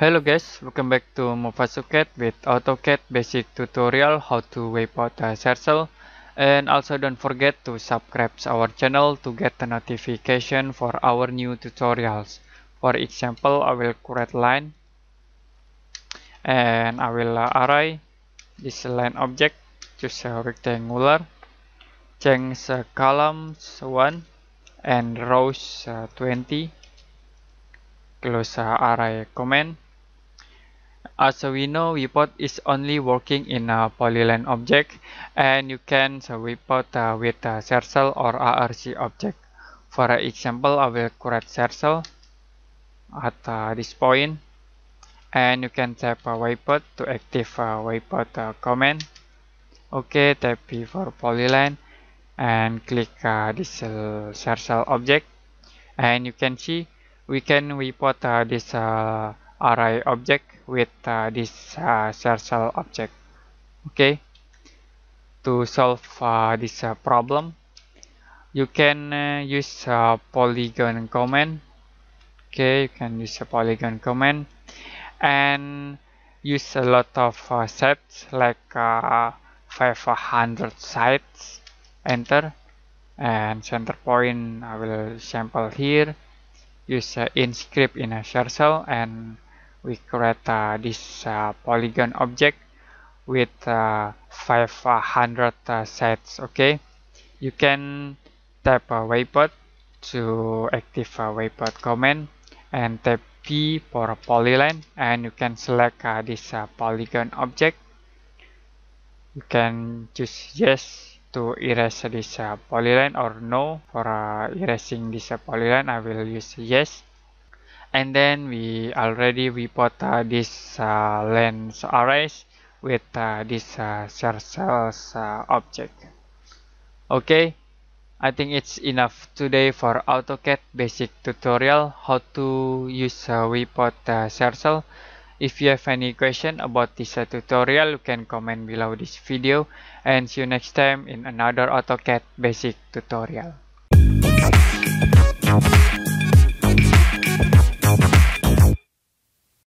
Hello guys, welcome back to Mufasuket with AutoCAD basic tutorial how to wipe a circle. and also don't forget to subscribe our channel to get the notification for our new tutorials. For example, I will create line and I will array this line object choose a rectangular change the columns one and rows 20 uh, close uh, array command Uh, so we know report is only working in a polyline object and you can report uh, with a ShareCell or ARC object. For example, I will create ShareCell at uh, this point and you can tap a waypot to active a waypot uh, command okay type p for polyline and click uh, this uh, object and you can see we can report uh, this uh, array object with uh, this uh, cell object okay to solve uh, this uh, problem you can uh, use a uh, polygon command okay you can use a polygon command and use a lot of uh, sets like uh, 500 sites enter and center point I will sample here use uh, in script in a share cell and we create uh, this uh, polygon object with uh, 500 uh, sets okay you can type a waypod to active a waypod command and type p for a polyline and you can select uh, this uh, polygon object you can choose yes to erase this polyline or no for erasing this polyline i will use yes and then we already report uh, this uh, lens arrays with uh, this uh, share cells uh, object okay I think it's enough today for AutoCAD basic tutorial how to use uh, report uh, share cell if you have any question about this uh, tutorial you can comment below this video and see you next time in another AutoCAD basic tutorial